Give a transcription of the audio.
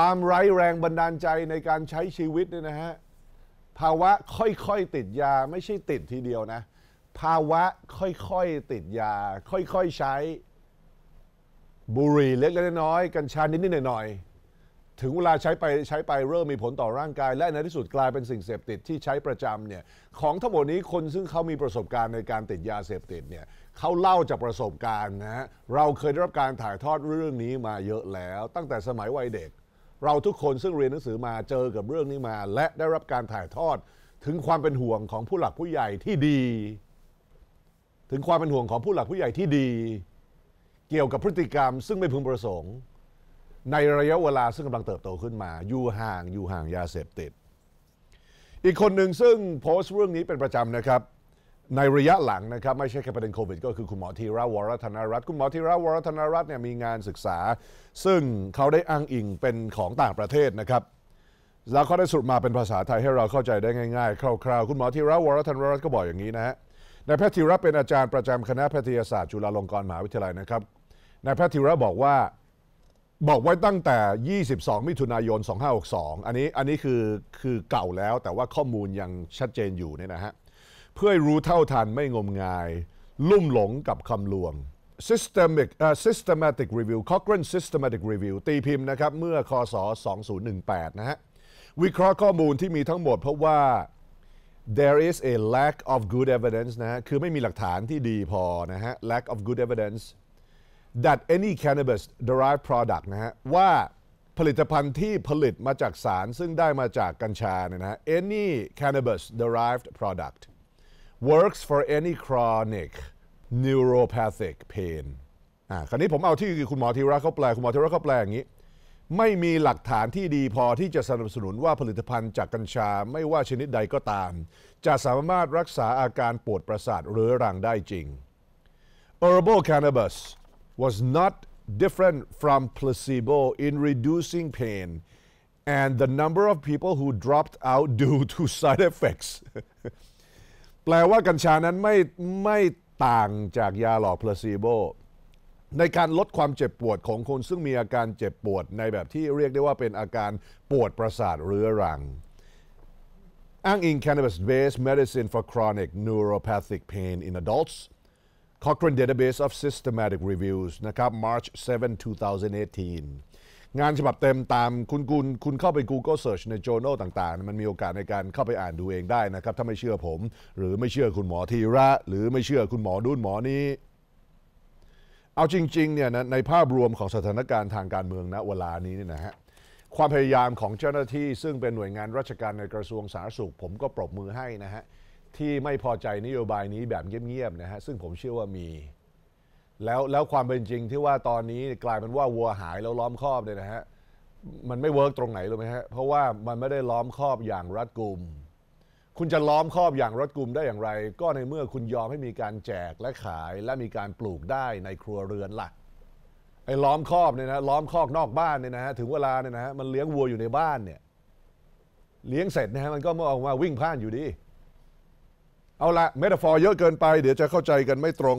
ความไร้แรงบันดาลใจในการใช้ชีวิตเนี่ยนะฮะ ภาวะค่อย ๆ ติดยาไม่ใช่ติดทีเดียวนะ ภาวะค่อย ๆ ติดยาค่อย ๆ ใช้บุหรี่เล็กๆน้อย ๆ กัญชานิดๆหน่อยๆถึงเวลาใช้ไปใช้ไปเริ่มมีผลต่อร่างกายและในที่สุดกลายเป็นสิ่งเสพติดที่ใช้ประจำเนี่ยของทั้งหมดนี้คนซึ่งเขามีประสบการณ์ในการติดยาเสพติดเนี่ยเขาเล่าจากประสบการณ์นะเราเคยได้รับการถ่ายทอดเรื่องนี้มาเยอะแล้ว ตั้งแต่สมัยวัยเด็กเราทุกคนซึ่งเรียนหนังสือมาเจอกับเรื่องนี้มา และได้รับการถ่ายทอด ถึงความเป็นห่วงของผู้หลักผู้ใหญ่ที่ดี ถึงความเป็นห่วงของผู้หลักผู้ใหญ่ที่ดี เกี่ยวกับพฤติกรรมซึ่งไม่พึงประสงค์ ในระยะเวลาซึ่งกำลังเติบโตขึ้นมา อยู่ห่างอยู่ห่างยาเสพติด อีกคนหนึ่งซึ่งโพสต์เรื่องนี้เป็นประจำนะครับในระยะหลังนะครับไม่ใช่แค่ประเด็นโควิดก็คือคุณหมอธีระวรธนรัตน์คุณหมอธีระวรธนรัตน์เนี่ยมีงานศึกษา ซึ่งเขาได้อ้างอิงเป็นของต่างประเทศนะครับ แล้วเขาได้สรุปมาเป็นภาษาไทยให้เราเข้าใจได้ง่ายๆ คร่าวๆ คุณหมอธีระวรธนรัตน์ก็บอกอย่างนี้นะฮะนายแพทย์ธีระเป็นอาจารย์ประจำคณะแพทยศาสตร์จุฬาลงกรณ์มหาวิทยาลัยนะครับนายแพทย์ธีระบอกว่าบอกไว้ตั้งแต่ 22 มิถุนายน 2562อันนี้อันนี้คือคือเก่าแล้วแต่ว่าข้อมูลยังชัดเจนอยู่เนี่ยนะฮะเพื่อรู้เท่าทัน ไม่งมงาย ลุ่มหลงกับคำลวง systemic a t uh, systematic review Cochrane systematic review ตีพิมพ์นะครับเมื่อคศ2018นะฮะวิเคราะห์ข้อมูลที่มีทั้งหมด เพราะว่า there is a lack of good evidence นะฮะคือไม่มีหลักฐานที่ดีพอนะฮะ lack of good evidence that any cannabis derived product นะฮะว่าผลิตภัณฑ์ที่ผลิตมาจากสารซึ่งได้มาจากกัญชาเนี่ยนะ any cannabis derived product works for any chronic neuropathic pain อ่าคราวนี้ผมเอาที่คุณหมอธีระเขาแปลคุณหมอธีระเขาแปลอย่างนี้ ไม่มีหลักฐานที่ดีพอที่จะสนับสนุนว่าผลิตภัณฑ์จากกัญชาไม่ว่าชนิดใดก็ตามจะสามารถรักษาอาการปวดประสาทเรื้อรังได้จริง Herbal cannabis was not different from placebo in reducing pain and the number of people who dropped out due to side effects แปลว่ากัญชานั้นไม่ไม่ต่างจากยาหลอกเพลซีโบ ในการลดความเจ็บปวดของคนซึ่งมีอาการเจ็บปวดในแบบที่เรียกได้ว่าเป็นอาการปวดประสาทเรื้อรัง อ้างอิง cannabis based medicine for chronic neuropathic pain in adults Cochrane Database of Systematic Reviews นะครับ March 7 2018งานฉบับเต็มตามคุณกุณคุณเข้าไป Google Search ใน journal ต่างๆ มันมีโอกาสในการเข้าไปอ่านดูเองได้นะครับ ถ้าไม่เชื่อผม หรือไม่เชื่อคุณหมอทีระ หรือไม่เชื่อคุณหมอดุนหมอนี้ เอาจริงๆเนี่ยนะในภาพรวมของสถานการณ์ทางการเมืองณเวลานี้เนี่ยนะฮะความพยายามของเจ้าหน้าที่ซึ่งเป็นหน่วยงานราชการในกระทรวงสาธารณสุขผมก็ปรบมือให้นะฮะที่ไม่พอใจนโยบายนี้แบบเงียบๆนะฮะซึ่งผมเชื่อว่ามีแล้วแล้วความเป็นจริงที่ว่าตอนนี้กลายเป็นว่าวัวหายแล้วล้อมคอบเนี่ยนะฮะมันไม่เวิร์กตรงไหนรู้ไหมฮะเพราะว่ามันไม่ได้ล้อมคอบอย่างรัดกุม คุณจะล้อมคอบอย่างรัดกุมได้อย่างไร ก็ในเมื่อคุณยอมให้มีการแจกและขาย และมีการปลูกได้ในครัวเรือนละ่ะ ไอ้ล้อมคอบเนี่ยนะล้อมคอกนอกบ้านเนี่ยนะฮะถึงเวลาเนี่ยนะฮะมันเลี้ยงวัวอยู่ในบ้านเนี่ยเลี้ยงเสร็จนะฮะมันก็มาออกมาวิ่งพ่านอยู่ดีเอาละเมตาฟอร์เยอะเกินไป เดี๋ยวจะเข้าใจกันไม่ตรง